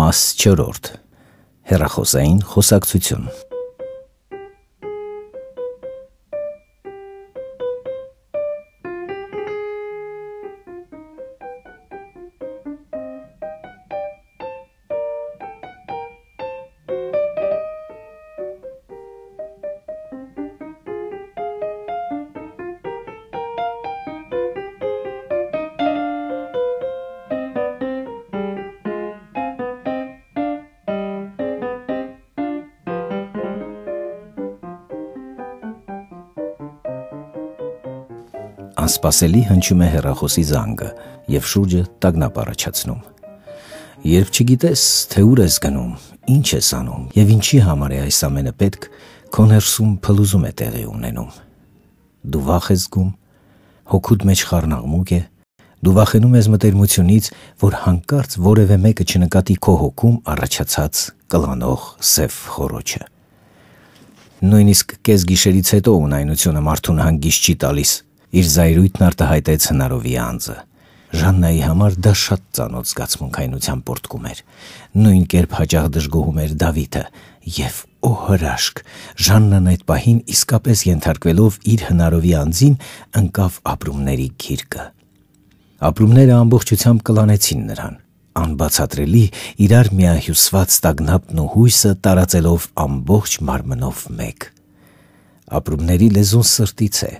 մաս 4 հերախոսային խոսակցություն անսպասելի հնչում է հեռախոսի զանգը եւ շուրջը տագնապ առաջացնում։ Երբ չգիտես, թե ուր ես գնում, ինչ ես անում եւ ինչի համար է այս ամենը պետք, քո ներսում փլուզում է տեղի ունենում։ Դու վախ ես զգում, հոգուդ մեջ խառնաղմուկ է, դու վախենում ես մտերմությունից, որ հանկարծ որևէ մեկը չնկատի քո հոգում առաջացած կլանող սև խորոչը։ Նույնիսկ կես գիշերից հետո ունայնությունը մարդուն հանգիստ չի տալիս, իր զայրույթն արտահայտեց հնարովի անձը։ Ժաննայի համար դա շատ ծանոթ զգացմունքայնության պորտկում էր։ Նույն կերպ հաճախ դժգոհում էր Դավիթը, եւ օ հրաշք, Ժաննան այդ պահին իսկապես ենթարկվելով իր հնարովի անձին, ընկավ ապրումների գիրկը։ Ապրումները ամբողջությամբ կլանեցին նրան, անբացատրելի իրար միահյուսված տագնապն ու հույսը տարածելով ամբողջ մարմնով մեկ։ Ապրումների լեզուն սրտից է,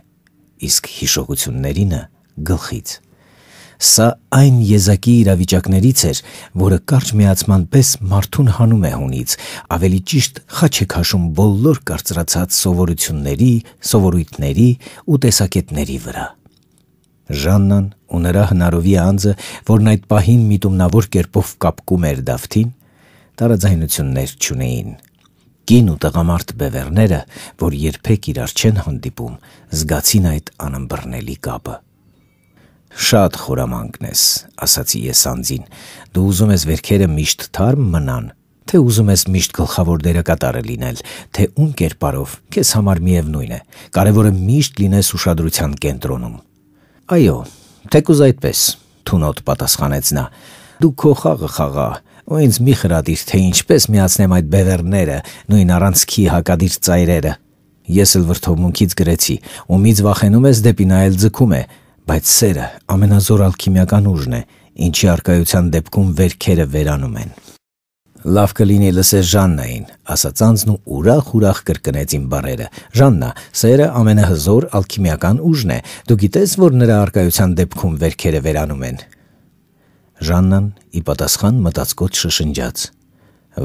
իսկ հիշողություններինը գլխից։ Սա այն եզակի իրավիճակներից էր, որը կարճ միացման պես մարդուն հանում է հունից, ավելի ճիշտ խաչ է քաշում բոլոր կարծրացած սովորությունների, սովորույթների ու տեսակետների վրա։ Ժաննան ու նրա հնարովի անձը, որն այդ պահին միտումնավոր կերպով կապկում էր Դավթին, տարաձայնություններ չունեին։ Կին ու տղամարդ բևերները, որ երբեք իրար չեն հանդիպում, զգացին այդ անըմբռնելի կապը։ «Շատ խորամանկն ես», ասացի ես անձին։ «Դու ուզում ես վերքերը միշտ թարմ մնան, թե ուզում ես միշտ գլխավոր դերակատարը լինել, թե ում կերպարով, քեզ համար միևնույն է։ Կարևորը միշտ լինես ուշադրության կենտրոնում»։ «Այո, թեկուզ այդպես», թունոտ պատասխանեց նա։ «Դու քո խաղը խաղա, ու ինձ մի խրատիր, թե ինչպես միացնեմ այդ բևեռները, նույն առանցքի հակադիր ծայրերը։ Ես էլ վրթովմունքից գրեցի, ումից վախենում ես դեպի նա էլ ձգում է, բայց սերը ամենազորալ քիմիական ուժն է, ինչի արկայության դեպքում վերքերը վերանում են։ Լավ կլինի լսես Ժաննային, ասաց անձն ու ուրախ-ուրախ կրկնեց իմ բարերը։ Ժաննա, սերը ամենահզոր ալքիմիական ուժն է։ Դու գիտես, որ նրա արկայության դեպքում վերքերը վերանում են։ Ժաննան ի պատասխան մտածկոտ շշնջաց.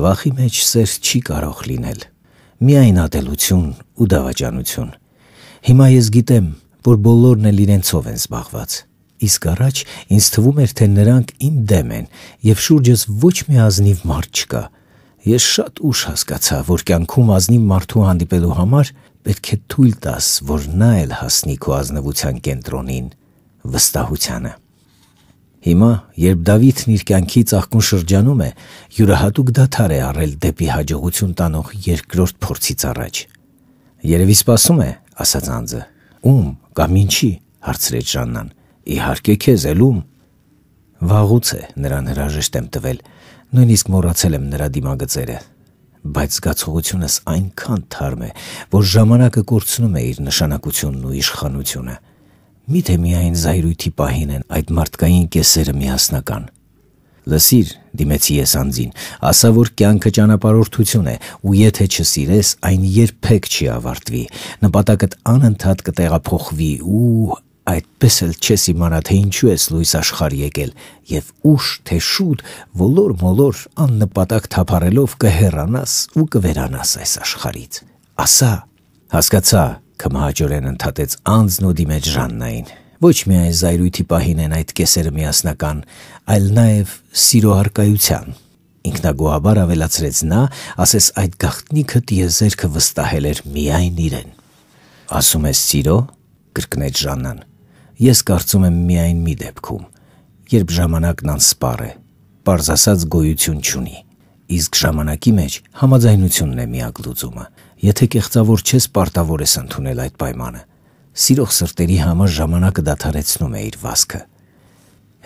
«Վախի մեջ սեր չի կարող լինել, միայն ատելություն ու դավաճանություն։ Հիմա ես գիտեմ, որ բոլորն էլ իրենցով են զբաղված»։ Իսկ առաջ ինձ թվում էր, թե նրանք իմ դեմ են, եւ շուրջս ոչ մի ազնիվ մարդ չկա։ Ես շատ ուշ հասկացա, որ կյանքում ազնիվ մարդու հանդիպելու համար պետք է թույլ տաս, որ նա էլ հասնի քո ազնվության կենտրոնին, վստահությանը։ Հիմա, երբ Դավիթն իր կյանքի ծաղկուն շրջանում է, յուրահատուկ դաթար է առել դեպի հաջողություն տանող երկրորդ փորձից առաջ։ Երևի սպասում է, ասաց անձը։ Ում կամ ինչի, հարցրեց Ժաննան։ Իհարկե քեզ ելում։ Վաղուց է նրան հրաժեշտ եմ տվել, նույնիսկ մոռացել եմ նրա դիմագծերը։ Բայց զգացողությունս այնքան թարմ է, որ ժամանակը կորցնում է իր նշանակությունն ու իշխանությունը։ Միթե միայն զայրույթի պահին են այդ մարդկային կեսերը միասնական։ Լսիր, դիմեցի ես անձին, ասա, որ կյանքը ճանապարհորդություն է, ու եթե չսիրես, այն երբեք չի ավարտվի։ Նպատակդ անընդհատ կտեղափոխվի ու այդպես էլ չես իմանա, թե ինչու ես լույս աշխարհ եկել, եւ ուշ թե շուտ ոլոր-մոլոր աննպատակ թափառելով կհեռանաս ու կվերանաս այս աշխարից։ Ասա, հասկացա, Կմահաճորեն ընդհատեց անձն ու դիմեց Ժաննային։ Ոչ միայն զայրույթի պահին են այդ կեսերը միասնական, այլ նաև սիրո արկայության։ Ինքնագոհաբար ավելացրեց նա, ասես այդ գախտնիքը դիեզերքը վստահել էր միայն իրեն։ Ասում ես սիրո, կրկնեց Ժաննան։ Ես կարծում եմ միայն մի դեպքում, երբ ժամանակն անսպառ է, པարզ ասած գոյություն չունի։ Իսկ ժամանակի մեջ համաձայնությունն է միակ լուծումը։ Եթե կեղծավոր չես, պարտավոր ես ընդունել այդ պայմանը։ Սիրող սրտերի համար ժամանակը դադարեցնում է իր վասքը։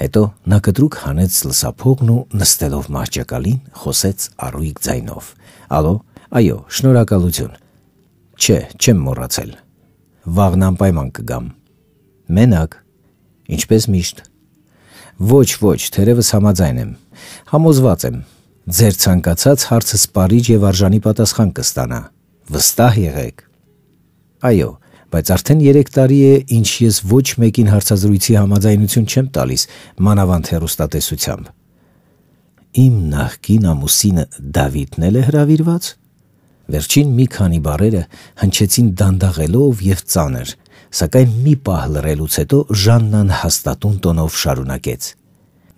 Հետո նա կտրուկ հանեց լսափողն ու նստելով մահճակալին խոսեց առույգ ձայնով. «Ալո, այո, շնորհակալություն։ Չէ, չեմ մոռացել։ Վաղն անպայման կգամ։ Մենակ, ինչպես միշտ։ Ոչ, ոչ, թերևս համաձայն եմ։ Համոզված եմ, Ձեր ցանկացած հարցը սպարիջ եւ արժանի պատասխան կստանա։ Վստահ եղեք։ Այո, բայց արդեն 3 տարի է, ինչ ես ոչ մեկին հարցազրույցի համաձայնություն չեմ տալիս, մանավանդ հերոստատեսությամբ։ Իմ նախկին ամուսինը Դավիթն էլ է հravirված։ Վերջին մի քանի բարերը հնչեցին դանդաղելով եւ ծանր, սակայն մի պահ լրելուց հետո Ժաննան հաստատուն տոնով շարունակեց.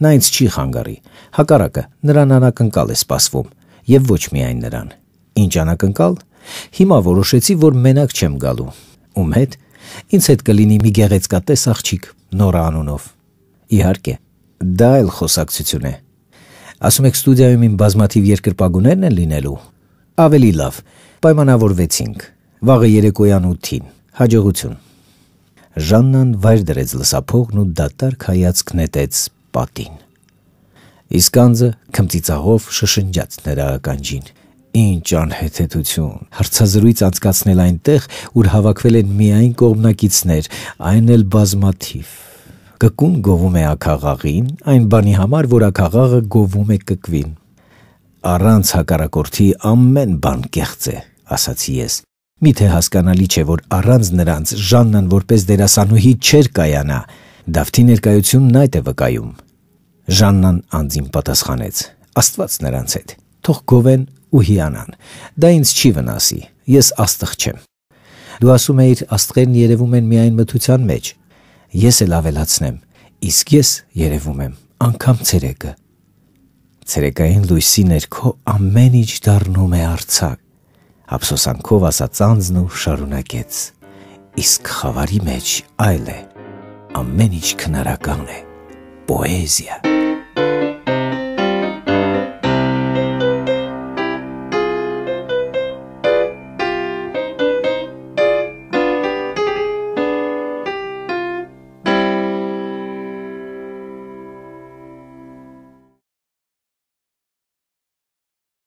Նա ինձ չի խանգարի։ Հակառակը, նրան անակնկալ է սպասվում, եւ ոչ միայն նրան։ Ինչ անակնկալ։ Հիմա որոշեցի, որ մենակ չեմ գալու։ Ում հետ։ Ինձ հետ կլինի մի գեղեցկատես աղջիկ, Նորա անունով։ Իհարկե, դա էլ խոսակցություն է։ Ասում եք ստուդիայում իմ բազմաթիվ երկրպագուներն են լինելու։ Ավելի լավ։ Պայմանավորվեցինք։ Վաղը երեկոյան 8-ին։ Հաջողություն։ Ժաննան վայր դրեց լսափողն ու դատարկ հայացք նետեց պատին։ Իսկ անձը քմծիծաղով շշնջաց նրա ականջին. Ինչ անհեթեթություն։ Հարցազրույց անցկացնել այնտեղ, ուր հավաքվել են միայն կողմնակիցներ, այն էլ բազմաթիվ։ Կկուն գովում է ակաղաղին, այն բանի համար, որ ակաղաղը գովում է կկվին։ Առանց հակառակորդի ամեն բան կեղծ է, ասացի ես։ Միթե հասկանալի չէ, որ առանց նրանց Ժաննան որպես դերասանուհի չէր կայանա։ Դավթի ներկայությունն այդ է վկայում։ Ժաննան անձին պատասխանեց. Աստված նրանց հետ, թող գովեն ու հիանան։ Դա ինձ չի վնասի, ես աստղ չեմ։ Դու ասում էիր աստղերն երևում են միայն մթության մեջ։ Ես էլ ավելացնեմ, իսկ ես երևում եմ անգամ ցերեկը։ Ցերեկային լույսի ներքո ամեն ինչ դառնում է արցակ։ Ափսոսանքով ասաց անձն ու շարունակեց իսկ խավարի մեջ այլ է ամեն ինչ քնարական է poesia.